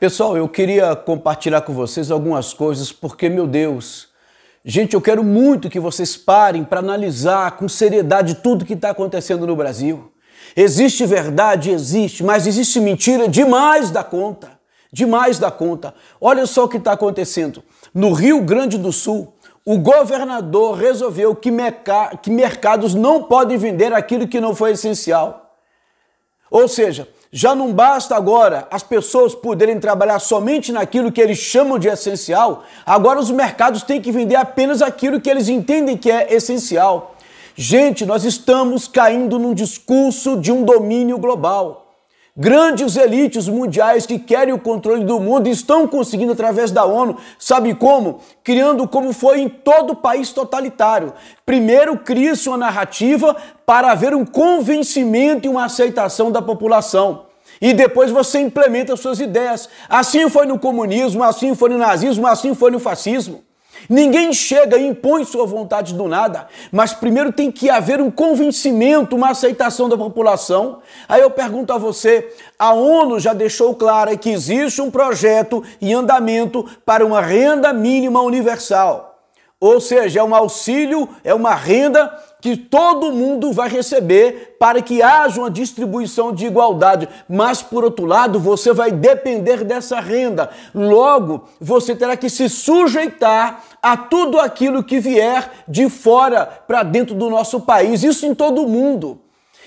Pessoal, eu queria compartilhar com vocês algumas coisas porque, meu Deus, gente, eu quero muito que vocês parem para analisar com seriedade tudo que está acontecendo no Brasil. Existe verdade, existe, mas existe mentira demais da conta. Demais da conta. Olha só o que está acontecendo. No Rio Grande do Sul, o governador resolveu que, mercados não podem vender aquilo que não foi essencial. Ou seja, já não basta agora as pessoas poderem trabalhar somente naquilo que eles chamam de essencial, agora os mercados têm que vender apenas aquilo que eles entendem que é essencial. Gente, nós estamos caindo num discurso de um domínio global. Grandes elites mundiais que querem o controle do mundo estão conseguindo através da ONU, sabe como? Criando como foi em todo país totalitário. Primeiro cria-se uma narrativa para haver um convencimento e uma aceitação da população e depois você implementa suas ideias. Assim foi no comunismo, assim foi no nazismo, assim foi no fascismo. Ninguém chega e impõe sua vontade do nada, mas primeiro tem que haver um convencimento, uma aceitação da população. Aí eu pergunto a você: a ONU já deixou clara que existe um projeto em andamento para uma renda mínima universal. Ou seja, é um auxílio, é uma renda que todo mundo vai receber para que haja uma distribuição de igualdade. Mas, por outro lado, você vai depender dessa renda. Logo, você terá que se sujeitar a tudo aquilo que vier de fora para dentro do nosso país. Isso em todo o mundo.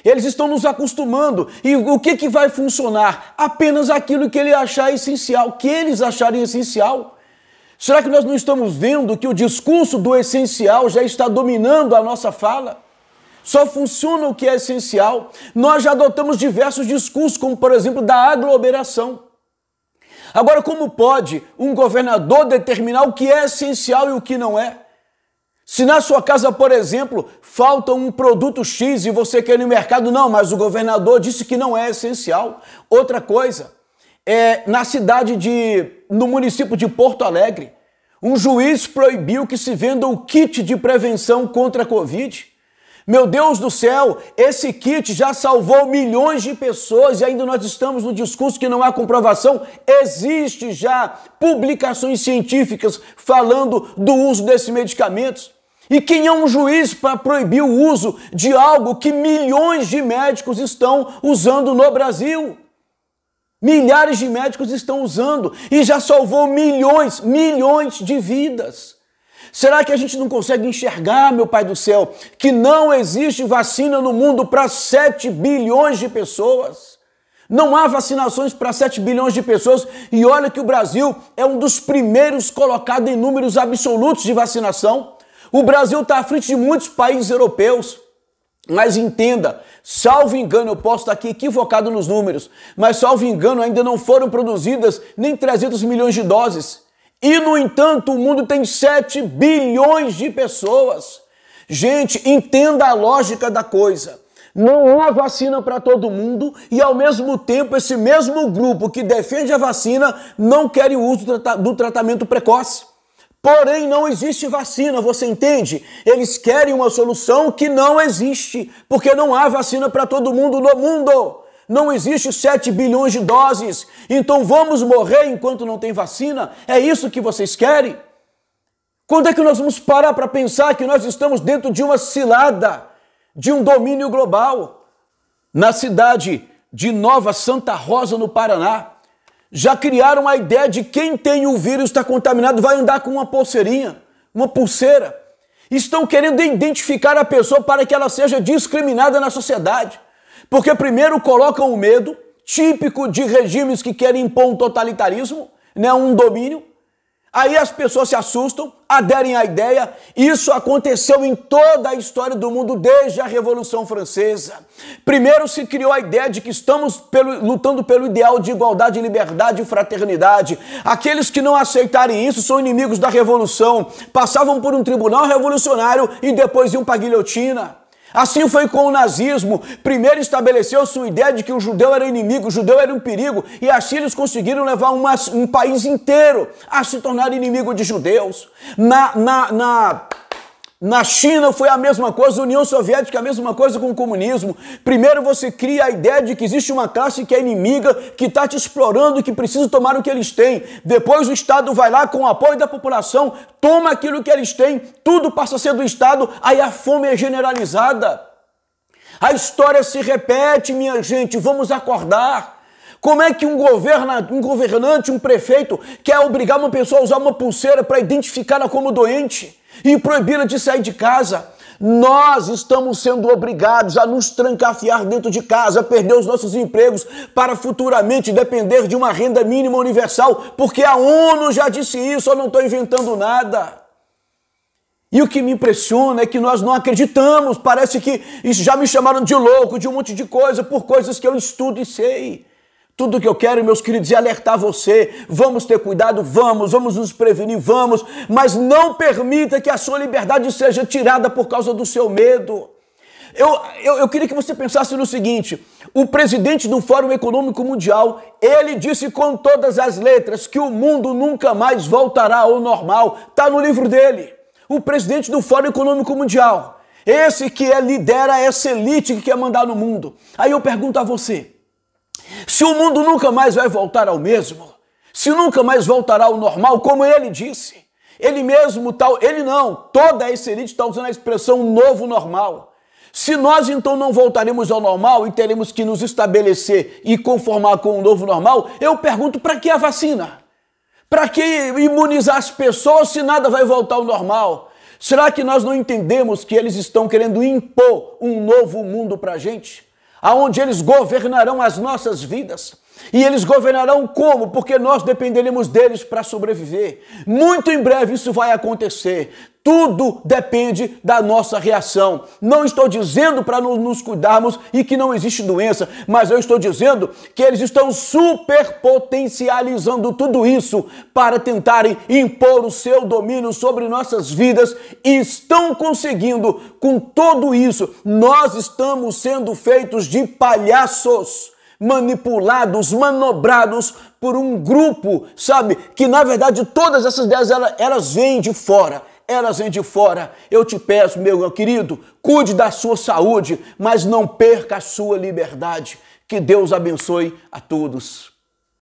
Eles estão nos acostumando. E o que, que vai funcionar? Apenas aquilo que ele achar essencial, que eles acharem essencial. Será que nós não estamos vendo que o discurso do essencial já está dominando a nossa fala? Só funciona o que é essencial. Nós já adotamos diversos discursos, como por exemplo da aglomeração. Agora, como pode um governador determinar o que é essencial e o que não é? Se na sua casa, por exemplo, falta um produto X e você quer ir no mercado, não, mas o governador disse que não é essencial. Outra coisa, é, na cidade de. no município de Porto Alegre, um juiz proibiu que se venda o kit de prevenção contra a Covid. Meu Deus do céu, esse kit já salvou milhões de pessoas e ainda nós estamos no discurso que não há comprovação. Existe já publicações científicas falando do uso desses medicamentos. E quem é um juiz para proibir o uso de algo que milhões de médicos estão usando no Brasil? Milhares de médicos estão usando e já salvou milhões, milhões de vidas. Será que a gente não consegue enxergar, meu Pai do céu, que não existe vacina no mundo para 7 bilhões de pessoas? Não há vacinações para 7 bilhões de pessoas e olha que o Brasil é um dos primeiros colocados em números absolutos de vacinação. O Brasil está à frente de muitos países europeus. Mas entenda, salvo engano, eu posso estar aqui equivocado nos números, mas salvo engano, ainda não foram produzidas nem 300 milhões de doses. E, no entanto, o mundo tem 7 bilhões de pessoas. Gente, entenda a lógica da coisa. Não há vacina para todo mundo e, ao mesmo tempo, esse mesmo grupo que defende a vacina não quer o uso do tratamento precoce. Porém, não existe vacina, você entende? Eles querem uma solução que não existe, porque não há vacina para todo mundo no mundo. Não existe 7 bilhões de doses. Então vamos morrer enquanto não tem vacina? É isso que vocês querem? Quando é que nós vamos parar para pensar que nós estamos dentro de uma cilada, de um domínio global? Na cidade de Nova Santa Rosa, no Paraná, já criaram a ideia de quem tem o vírus está contaminado vai andar com uma pulseirinha, uma pulseira. Estão querendo identificar a pessoa para que ela seja discriminada na sociedade. Porque primeiro colocam o medo, típico de regimes que querem impor um totalitarismo, né, um domínio, Aí as pessoas se assustam, aderem à ideia. Isso aconteceu em toda a história do mundo desde a Revolução Francesa. Primeiro se criou a ideia de que estamos pelo, lutando pelo ideal de igualdade, liberdade e fraternidade. Aqueles que não aceitarem isso são inimigos da revolução. Passavam por um tribunal revolucionário e depois iam para a guilhotina. Assim foi com o nazismo. Primeiro estabeleceu sua ideia de que o judeu era inimigo, o judeu era um perigo, e assim eles conseguiram levar uma, um país inteiro a se tornar inimigo de judeus. Na, na, na na China foi a mesma coisa, União Soviética é a mesma coisa com o comunismo. Primeiro você cria a ideia de que existe uma classe que é inimiga, que está te explorando, que precisa tomar o que eles têm. Depois o Estado vai lá com o apoio da população, toma aquilo que eles têm, tudo passa a ser do Estado, aí a fome é generalizada. A história se repete, minha gente, vamos acordar. Como é que um, governa, um governante, um prefeito, quer obrigar uma pessoa a usar uma pulseira para identificar ela como doente? e proibi-la de sair de casa. Nós estamos sendo obrigados a nos trancafiar dentro de casa, a perder os nossos empregos para futuramente depender de uma renda mínima universal, porque a ONU já disse isso, eu não estou inventando nada. E o que me impressiona é que nós não acreditamos, parece que já me chamaram de louco, de um monte de coisa, por coisas que eu estudo e sei. Tudo que eu quero, meus queridos, é alertar você. Vamos ter cuidado, vamos, vamos nos prevenir, vamos, mas não permita que a sua liberdade seja tirada por causa do seu medo. Eu, eu, eu, queria que você pensasse no seguinte: o presidente do Fórum Econômico Mundial, ele disse com todas as letras que o mundo nunca mais voltará ao normal. Está no livro dele. O presidente do Fórum Econômico Mundial. Esse que é, lidera essa elite que quer mandar no mundo. Aí eu pergunto a você: se o mundo nunca mais vai voltar ao mesmo, se nunca mais voltará ao normal, como ele disse, ele mesmo tal, ele não, toda essa elite está usando a expressão novo normal. Se nós então não voltaremos ao normal e teremos que nos estabelecer e conformar com o novo normal, eu pergunto para que a vacina? Para que imunizar as pessoas se nada vai voltar ao normal? Será que nós não entendemos que eles estão querendo impor um novo mundo para a gente? aonde eles governarão as nossas vidas. E eles governarão como? Porque nós dependeremos deles para sobreviver. Muito em breve isso vai acontecer. Tudo depende da nossa reação. Não estou dizendo para nos cuidarmos e que não existe doença, mas eu estou dizendo que eles estão superpotencializando tudo isso para tentarem impor o seu domínio sobre nossas vidas e estão conseguindo com tudo isso. Nós estamos sendo feitos de palhaços manipulados, manobrados por um grupo, sabe? Que na verdade todas essas ideias elas, elas vêm de fora elas vêm de fora. Eu te peço, meu querido, cuide da sua saúde, mas não perca a sua liberdade. Que Deus abençoe a todos.